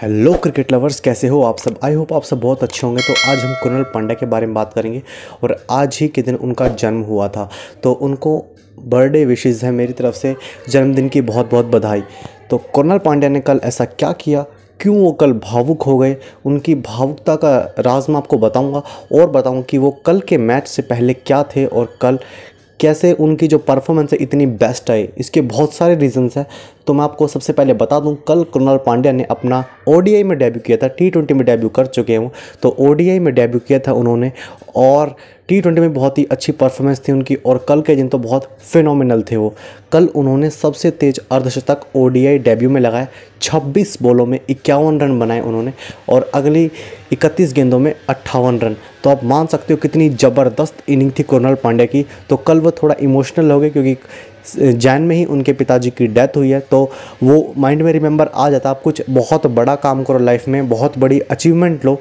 hello cricket lovers कैसे हो आप सब आई होप आप सब बहुत अच्छे होंगे तो आज हम कुरल पांड्या के बारे में बात करेंगे और आज ही के दिन उनका जन्म हुआ था तो उनको बर्थडे विशेज़ है मेरी तरफ से जन्मदिन की बहुत बहुत बधाई तो कर्नल पांड्या ने कल ऐसा क्या किया क्यों वो कल भावुक हो गए उनकी भावुकता का राज मैं आपको बताऊंगा और बताऊंगा कि वो कल के मैच से पहले क्या थे और कल कैसे उनकी जो परफॉर्मेंस है इतनी बेस्ट आई इसके बहुत सारे रीजंस हैं तो मैं आपको सबसे पहले बता दूं कल कृणाल पांड्या ने अपना ओडीआई में डेब्यू किया था टी ट्वेंटी में डेब्यू कर चुके हूँ तो ओडीआई में डेब्यू किया था उन्होंने और टी ट्वेंटी में बहुत ही अच्छी परफॉर्मेंस थी उनकी और कल के दिन तो बहुत फिनोमिनल थे वो कल उन्होंने सबसे तेज अर्धशतक ओ डेब्यू में लगाया 26 बॉलों में इक्यावन रन बनाए उन्होंने और अगली 31 गेंदों में अट्ठावन रन तो आप मान सकते हो कितनी ज़बरदस्त इनिंग थी कुरनल पांडे की तो कल वो थोड़ा इमोशनल हो गए क्योंकि जैन में ही उनके पिताजी की डेथ हुई है तो वो माइंड में रिमेंबर आ जाता आप कुछ बहुत बड़ा काम करो लाइफ में बहुत बड़ी अचीवमेंट लो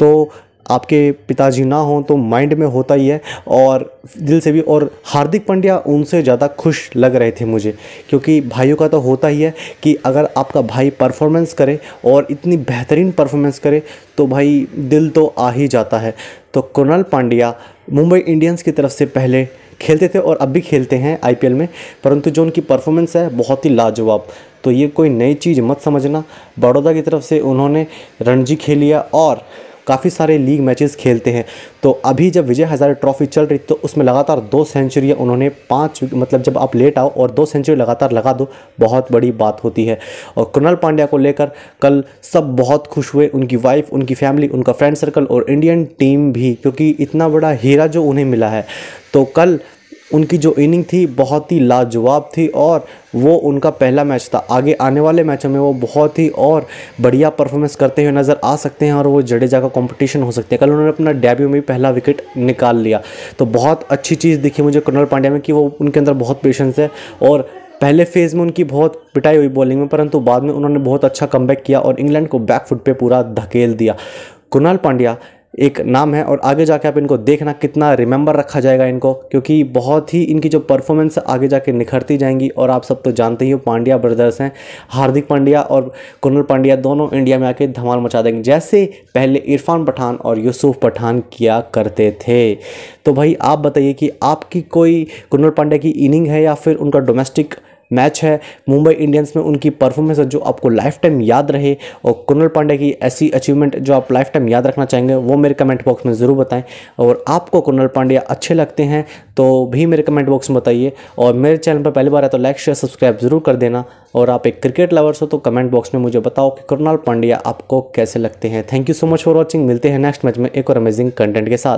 तो आपके पिताजी ना हो तो माइंड में होता ही है और दिल से भी और हार्दिक पंड्या उनसे ज़्यादा खुश लग रहे थे मुझे क्योंकि भाइयों का तो होता ही है कि अगर आपका भाई परफॉर्मेंस करे और इतनी बेहतरीन परफॉर्मेंस करे तो भाई दिल तो आ ही जाता है तो कुणाल पांड्या मुंबई इंडियंस की तरफ से पहले खेलते थे और अब भी खेलते हैं आईपीएल में परंतु जो उनकी परफॉर्मेंस है बहुत ही लाजवाब तो ये कोई नई चीज़ मत समझना बड़ौदा की तरफ से उन्होंने रणजी खेलिया और काफ़ी सारे लीग मैचेस खेलते हैं तो अभी जब विजय हज़ारे ट्रॉफी चल रही तो उसमें लगातार दो सेंचुरी उन्होंने पाँच मतलब जब आप लेट आओ और दो सेंचुरी लगातार लगा दो बहुत बड़ी बात होती है और कृणाल पांड्या को लेकर कल सब बहुत खुश हुए उनकी वाइफ उनकी फैमिली उनका फ्रेंड सर्कल और इंडियन टीम भी क्योंकि इतना बड़ा हीरा जो उन्हें मिला है तो कल उनकी जो इनिंग थी बहुत ही लाजवाब थी और वो उनका पहला मैच था आगे आने वाले मैचों में वो बहुत ही और बढ़िया परफॉर्मेंस करते हुए नज़र आ सकते हैं और वो जडेजा का कंपटीशन हो सकते हैं कल उन्होंने अपना डेब्यू में पहला विकेट निकाल लिया तो बहुत अच्छी चीज़ दिखी मुझे कुणाल पांड्या में कि वो उनके अंदर बहुत पेशेंस है और पहले फेज़ में उनकी बहुत पिटाई हुई बॉलिंग में परंतु बाद में उन्होंने बहुत अच्छा कमबैक किया और इंग्लैंड को बैक फुट पर पूरा धकेल दिया कुणाल पांड्या एक नाम है और आगे जाके आप इनको देखना कितना रिमेंबर रखा जाएगा इनको क्योंकि बहुत ही इनकी जो परफॉर्मेंस आगे जाके निखरती जाएंगी और आप सब तो जानते ही हो पांड्या ब्रदर्स हैं हार्दिक पांड्या और कुनल पांड्या दोनों इंडिया में आके धमाल मचा देंगे जैसे पहले इरफान पठान और यूसुफ पठान किया करते थे तो भाई आप बताइए कि आपकी कोई कुनल पांड्या की इनिंग है या फिर उनका डोमेस्टिक मैच है मुंबई इंडियंस में उनकी परफॉर्मेंस जो आपको लाइफ टाइम याद रहे और कुनल पांडे की ऐसी अचीवमेंट जो आप लाइफ टाइम याद रखना चाहेंगे वो मेरे कमेंट बॉक्स में ज़रूर बताएं और आपको कुनल पांड्या अच्छे लगते हैं तो भी मेरे कमेंट बॉक्स में बताइए और मेरे चैनल पर पहली बार है तो लाइक शेयर सब्सक्राइब ज़रूर कर देना और आप एक क्रिकेट लवर्स हो तो कमेंट बॉक्स में मुझे बताओ कि कुरनाल पांड्या आपको कैसे लगते हैं thank you so much for watching मिलते हैं नेक्स्ट मैच में एक और अमेजिंग कंटेंट के साथ